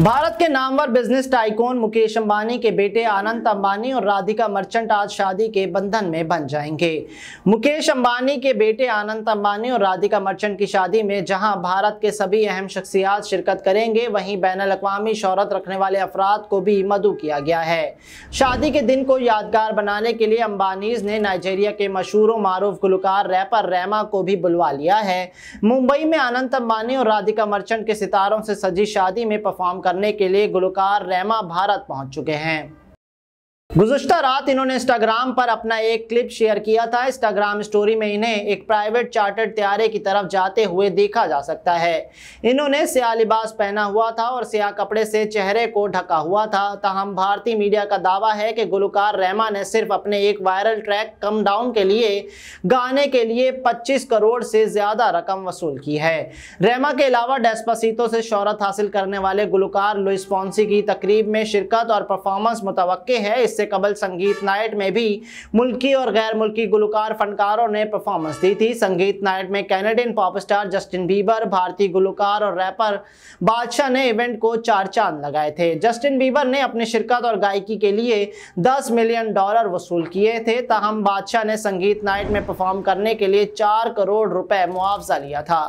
भारत के नामवर business tycoon Mukesh Ambani के बेटे आनंद अंबानी और राधिका मर्चेंट आज शादी के बंधन में बन जाएंगे मुकेश अंबानी के बेटे आनंद अंबानी और राधिका मर्चेंट की शादी में जहां भारत के सभी अहम शख्सियात शिरकत करेंगे वहीं बैन अवी शहरत रखने वाले अफराद को भी मधु किया गया है शादी के दिन को यादगार बनाने के लिए अम्बानीज ने नाइजेरिया के मशहूर मरूफ गुलकार रैपर रैमा को भी बुलवा लिया है मुंबई में आनंद अम्बानी और राधिका मर्चेंट के सितारों से सजी शादी में परफॉर्म करने के लिए गुलकार रैमा भारत पहुंच चुके हैं गुजशत रात इन्होंने इंस्टाग्राम पर अपना एक क्लिप शेयर किया था इंस्टाग्राम स्टोरी में इन्हें एक प्राइवेट चार्टर्ड त्यारे की तरफ जाते हुए देखा जा सकता है इन्होंने स्या लिबास पहना हुआ था और स्या कपड़े से चेहरे को ढका हुआ था तहम भारतीय मीडिया का दावा है कि गुलकार रहमा ने सिर्फ अपने एक वायरल ट्रैक कम डाउन के लिए गाने के लिए पच्चीस करोड़ से ज़्यादा रकम वसूल की है रैमा के अलावा डेस्पसीतों से शहरत हासिल करने वाले गुलकार लुइस पॉन्सी की तकरीब में शिरकत और परफॉर्मेंस मुतव है इससे से कबल संगीत नाइट में भी मुल्की और गैर मुल्की गुलकार फनकारों ने परफॉर्मेंस दी थी संगीत नाइट में Canadian pop star Justin Bieber भारतीय गुलकार और रैपर बादशाह ने इवेंट को चार चांद लगाए थे जस्टिन बीबर ने अपनी शिरकत और गायकी के लिए दस मिलियन डॉलर वसूल किए थे तहम बादशाह ने संगीत नाइट में परफॉर्म करने के लिए चार करोड़ रुपए मुआवजा लिया था